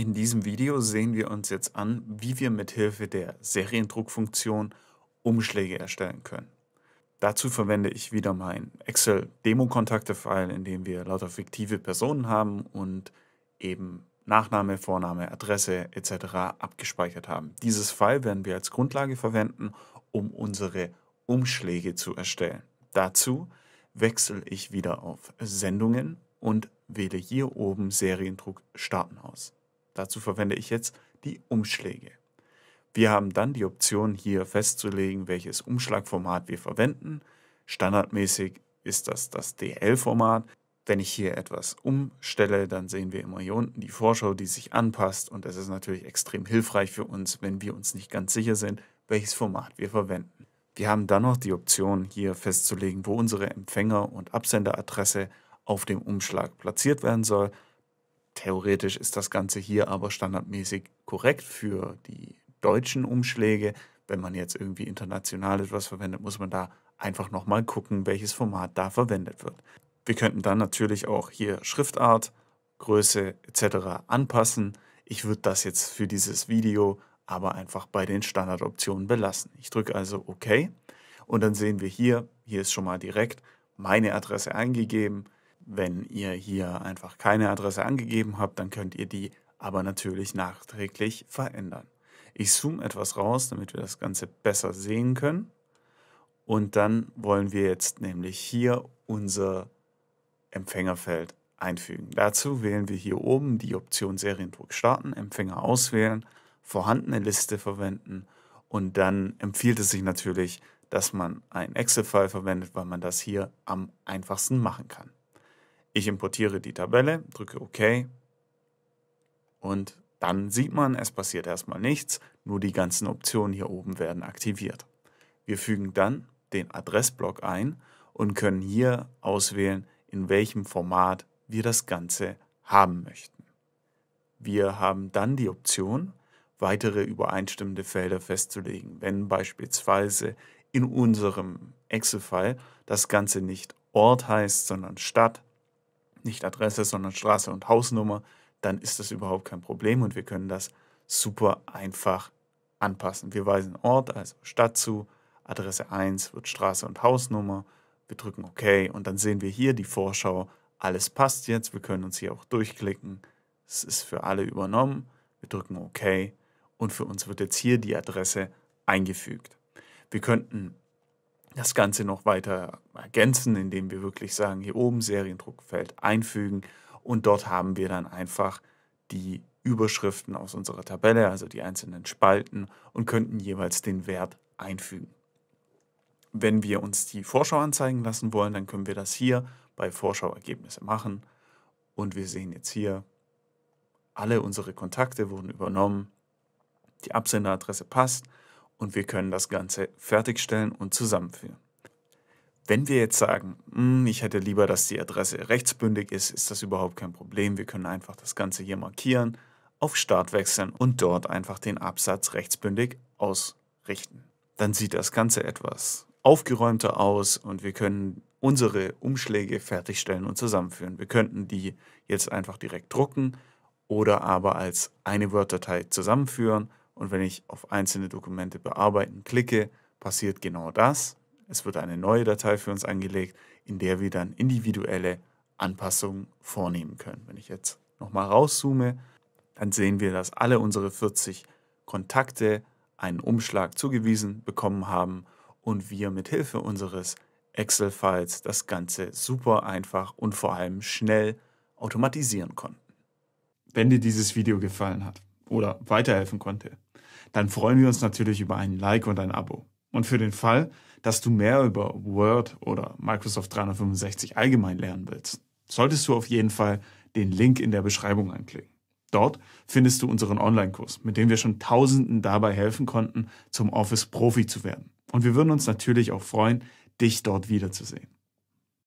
In diesem Video sehen wir uns jetzt an, wie wir mithilfe der Seriendruckfunktion Umschläge erstellen können. Dazu verwende ich wieder mein Excel-Demo-Kontakte-File, in dem wir lauter fiktive Personen haben und eben Nachname, Vorname, Adresse etc. abgespeichert haben. Dieses File werden wir als Grundlage verwenden, um unsere Umschläge zu erstellen. Dazu wechsle ich wieder auf Sendungen und wähle hier oben Seriendruck starten aus. Dazu verwende ich jetzt die Umschläge. Wir haben dann die Option hier festzulegen, welches Umschlagformat wir verwenden. Standardmäßig ist das das DL-Format. Wenn ich hier etwas umstelle, dann sehen wir immer hier unten die Vorschau, die sich anpasst. Und das ist natürlich extrem hilfreich für uns, wenn wir uns nicht ganz sicher sind, welches Format wir verwenden. Wir haben dann noch die Option, hier festzulegen, wo unsere Empfänger- und Absenderadresse auf dem Umschlag platziert werden soll. Theoretisch ist das Ganze hier aber standardmäßig korrekt für die deutschen Umschläge. Wenn man jetzt irgendwie international etwas verwendet, muss man da einfach nochmal gucken, welches Format da verwendet wird. Wir könnten dann natürlich auch hier Schriftart, Größe etc. anpassen. Ich würde das jetzt für dieses Video aber einfach bei den Standardoptionen belassen. Ich drücke also OK und dann sehen wir hier, hier ist schon mal direkt meine Adresse eingegeben. Wenn ihr hier einfach keine Adresse angegeben habt, dann könnt ihr die aber natürlich nachträglich verändern. Ich zoome etwas raus, damit wir das Ganze besser sehen können. Und dann wollen wir jetzt nämlich hier unser Empfängerfeld einfügen. Dazu wählen wir hier oben die Option Seriendruck starten, Empfänger auswählen, vorhandene Liste verwenden und dann empfiehlt es sich natürlich, dass man ein Excel-File verwendet, weil man das hier am einfachsten machen kann. Ich importiere die Tabelle, drücke OK und dann sieht man, es passiert erstmal nichts, nur die ganzen Optionen hier oben werden aktiviert. Wir fügen dann den Adressblock ein und können hier auswählen, in welchem Format wir das Ganze haben möchten. Wir haben dann die Option, weitere übereinstimmende Felder festzulegen, wenn beispielsweise in unserem Excel-File das Ganze nicht Ort heißt, sondern Stadt, nicht Adresse, sondern Straße und Hausnummer, dann ist das überhaupt kein Problem und wir können das super einfach anpassen. Wir weisen Ort, also Stadt zu, Adresse 1 wird Straße und Hausnummer, wir drücken OK und dann sehen wir hier die Vorschau, alles passt jetzt, wir können uns hier auch durchklicken, es ist für alle übernommen, wir drücken OK und für uns wird jetzt hier die Adresse eingefügt. Wir könnten das Ganze noch weiter ergänzen, indem wir wirklich sagen, hier oben Seriendruckfeld einfügen und dort haben wir dann einfach die Überschriften aus unserer Tabelle, also die einzelnen Spalten und könnten jeweils den Wert einfügen. Wenn wir uns die Vorschau anzeigen lassen wollen, dann können wir das hier bei Vorschauergebnisse machen und wir sehen jetzt hier, alle unsere Kontakte wurden übernommen, die Absenderadresse passt, und wir können das Ganze fertigstellen und zusammenführen. Wenn wir jetzt sagen, hm, ich hätte lieber, dass die Adresse rechtsbündig ist, ist das überhaupt kein Problem. Wir können einfach das Ganze hier markieren, auf Start wechseln und dort einfach den Absatz rechtsbündig ausrichten. Dann sieht das Ganze etwas aufgeräumter aus und wir können unsere Umschläge fertigstellen und zusammenführen. Wir könnten die jetzt einfach direkt drucken oder aber als eine Word-Datei zusammenführen und wenn ich auf einzelne Dokumente bearbeiten klicke, passiert genau das. Es wird eine neue Datei für uns angelegt, in der wir dann individuelle Anpassungen vornehmen können. Wenn ich jetzt nochmal rauszoome, dann sehen wir, dass alle unsere 40 Kontakte einen Umschlag zugewiesen bekommen haben und wir mit Hilfe unseres Excel-Files das Ganze super einfach und vor allem schnell automatisieren konnten. Wenn dir dieses Video gefallen hat oder weiterhelfen konnte, dann freuen wir uns natürlich über ein Like und ein Abo. Und für den Fall, dass du mehr über Word oder Microsoft 365 allgemein lernen willst, solltest du auf jeden Fall den Link in der Beschreibung anklicken. Dort findest du unseren Online-Kurs, mit dem wir schon Tausenden dabei helfen konnten, zum Office-Profi zu werden. Und wir würden uns natürlich auch freuen, dich dort wiederzusehen.